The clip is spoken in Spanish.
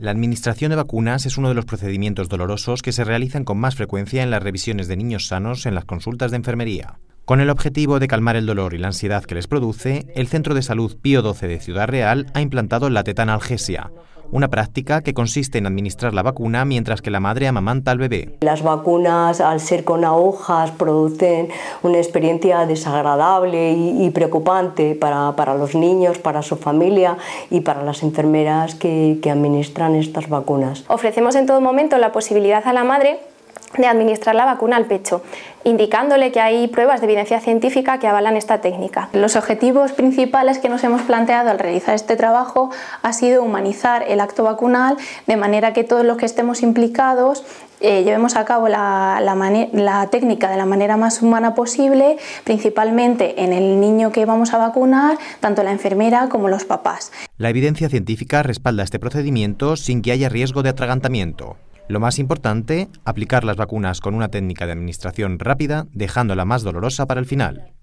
La administración de vacunas es uno de los procedimientos dolorosos que se realizan con más frecuencia en las revisiones de niños sanos en las consultas de enfermería. Con el objetivo de calmar el dolor y la ansiedad que les produce, el Centro de Salud Pío XII de Ciudad Real ha implantado la tetanalgesia, una práctica que consiste en administrar la vacuna mientras que la madre amamanta al bebé. Las vacunas, al ser con agujas, producen una experiencia desagradable y, preocupante para, los niños, para su familia y para las enfermeras que administran estas vacunas. Ofrecemos en todo momento la posibilidad a la madre de administrar la vacuna al pecho, indicándole que hay pruebas de evidencia científica que avalan esta técnica. Los objetivos principales que nos hemos planteado al realizar este trabajo ha sido humanizar el acto vacunal de manera que todos los que estemos implicados eh, llevemos a cabo la, técnica de la manera más humana posible, principalmente en el niño que vamos a vacunar, tanto la enfermera como los papás. La evidencia científica respalda este procedimiento sin que haya riesgo de atragantamiento. Lo más importante, aplicar las vacunas con una técnica de administración rápida, dejándola más dolorosa para el final.